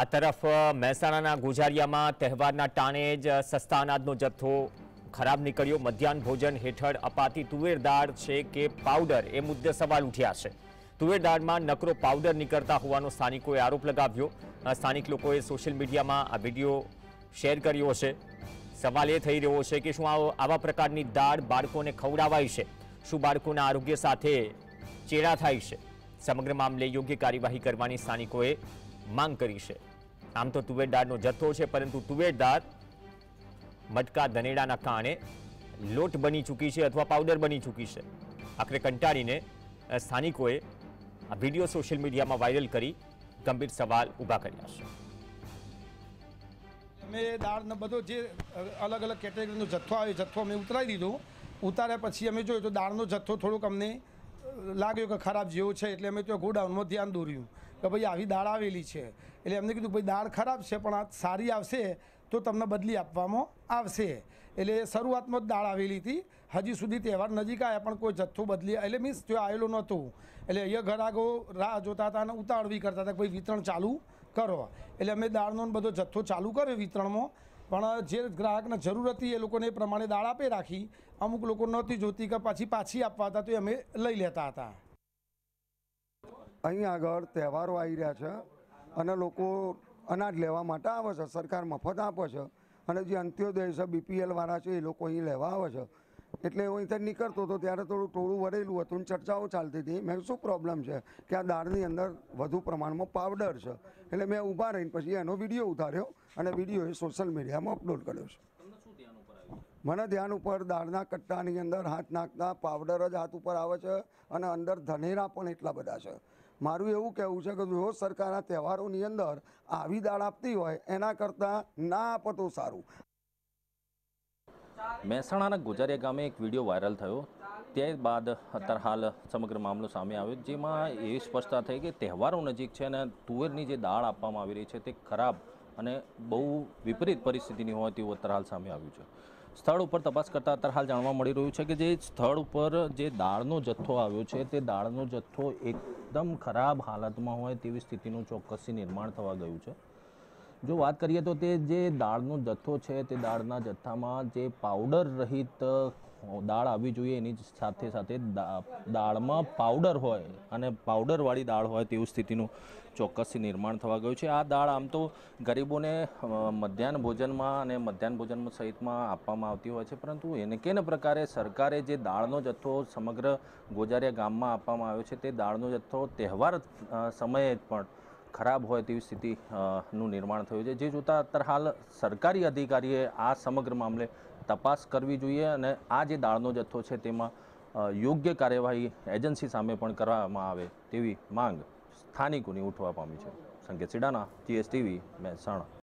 આ તરફ મહેસાણાના ગુજારિયામાં તહેવારના તાણેજ સસ્તાનાદનો જથ્થો ખરાબ નીકળ્યો મધ્યન ભોજન હેઠળ અપાતી તુવેર દાળ છે કે પાવડર એ મુદ્દ્ય સવાલ ઉઠ્યા છે તુવેર દાળમાં નકરો પાવડર નિકરતા હોવાનો સ્થાનિકોએ આરોપ લગાવ્યો અને સ્થાનિક લોકોએ સોશિયલ મીડિયામાં આ વિડિયો શેર કર્યો છે સંમાલ્યે થઈ રહ્યો છે કે શું આ આવા પ્રકારની દાળ બાળકોને ખવડાવાઈ છે શું બાળકોના આરોગ્ય સાથે ચેડા થઈ છે સમગ્ર મામલે યોગ્ય કાર્યવાહી કરવાની સ્થાનિકોએ માંગ કરી છે આમ તો તુવેર દાળનો જથ્થો છે પરંતુ તુવેર દાળ મટકા ધનેડાના કારણે લોટ બની ચૂકી છે અથવા પાવડર બની ચૂકી છે આખરે કંટાળીને સ્થાનિકોએ આ વિડીયો સોશિયલ મીડિયામાં વાયરલ કરી ગંભીર સવાલ ઊભા કર્યા છે અમે દાળનો બધો જે અલગ અલગ કેટેગરીનો જથ્થો આવ્યો જથ્થો અમે ઉતરાવી દીધો ઉતાર્યા પછી અમે જોયું તો દાળનો જથ્થો થોડોક અમને લાગ્યો કે ખરાબ જેવો છે એટલે અમે તો ગોડાઉનમાં ધ્યાન દોર્યું કે ભાઈ આવી દાળ આવેલી છે એટલે એમને કીધું ભાઈ દાળ ખરાબ છે પણ આ સારી આવશે તો તમને બદલી આપવામાં આવશે એટલે શરૂઆતમાં જ દાળ આવેલી હતી હજી સુધી તહેવાર નજીક આવ્યા પણ કોઈ જથ્થો બદલી એટલે મીન્સ ત્યાં આવેલો નહોતું એટલે અહીંયા ઘર આગો રાહ જોતા હતા અને ઉતાળવી કરતા હતા કે ભાઈ વિતરણ ચાલુ કરો એટલે અમે દાળનો બધો જથ્થો ચાલુ કર્યો વિતરણમાં પણ જે ગ્રાહકને જરૂર હતી એ લોકોને એ પ્રમાણે દાળ આપે રાખી અમુક લોકો નહોતી જોતી કે પાછી પાછી આપવા હતા તો અમે લઈ લેતા હતા અહીં આગળ તહેવારો આવી રહ્યા છે અને લોકો અનાજ લેવા માટે આવે છે સરકાર મફત આપે છે અને જે અંત્યોદય છે બીપીએલવાળા છે એ લોકો અહીં લેવા આવે છે એટલે હું અહીંથી નીકળતો હતો ત્યારે થોડું ટોળું વળેલું હતું ને ચર્ચાઓ ચાલતી હતી મેં શું પ્રોબ્લેમ છે કે આ દાળની અંદર વધુ પ્રમાણમાં પાવડર છે એટલે મેં ઊભા રહીને પછી એનો વિડીયો ઉતાર્યો અને વિડીયો એ સોશિયલ મીડિયામાં અપલોડ કર્યો છે મને ધ્યાન ઉપર દાળના કટ્ટાની અંદર હાથ નાખતા પાવડર જ હાથ ઉપર આવે છે અને અંદર ધનેરા પણ એટલા બધા છે મારું એવું કહેવું છે કે જો સરકાર આ તહેવારોની અંદર આવી દાળ આપતી હોય એના કરતાં ના આપે તો સારું મહેસાણાના ગુજારીયા ગામે એક વિડીયો વાયરલ થયો ત્યારબાદ અત્યાર હાલ સમગ્ર મામલો સામે આવ્યો જેમાં એવી સ્પષ્ટતા થઈ કે તહેવારો નજીક છે અને તુવેરની જે દાળ આપવામાં આવી રહી છે તે ખરાબ અને બહુ વિપરીત પરિસ્થિતિની હોવાથી અત્યાર હાલ સામે આવ્યું છે સ્થળ ઉપર તપાસ કરતાં અત્યારે હાલ જાણવા મળી રહ્યું છે કે જે સ્થળ ઉપર જે દાળનો જથ્થો આવ્યો છે તે દાળનો જથ્થો એકદમ ખરાબ હાલતમાં હોય તેવી સ્થિતિનું ચોક્કસી નિર્માણ થવા ગયું છે જો વાત કરીએ તો તે જે દાળનો જથ્થો છે તે દાળના જથ્થામાં જે પાવડર રહિત દાળ આવવી જોઈએ એની સાથે સાથે દાળમાં પાવડર હોય અને પાવડરવાળી દાળ હોય તેવું સ્થિતિનું ચોક્કસથી નિર્માણ થવા ગયું છે આ દાળ આમ તો ગરીબોને મધ્યાહન ભોજનમાં અને મધ્યાહન ભોજન સહિતમાં આપવામાં આવતી હોય છે પરંતુ એને કેને પ્રકારે સરકારે જે દાળનો જથ્થો સમગ્ર ગોજારિયા ગામમાં આપવામાં આવ્યો છે તે દાળનો જથ્થો તહેવાર સમયે પણ ખરાબ હોય તેવી સ્થિતિ નું નિર્માણ થયું છે જે જોતાં અત્યારે હાલ સરકારી અધિકારીએ આ સમગ્ર મામલે તપાસ કરવી જોઈએ અને આ જે દાળનો જથ્થો છે તેમાં યોગ્ય કાર્યવાહી એજન્સી સામે પણ કરવામાં આવે તેવી માંગ સ્થાનિકોની ઉઠવા પામી છે સંકેત સીડાના જીએસટીવી મહેસાણા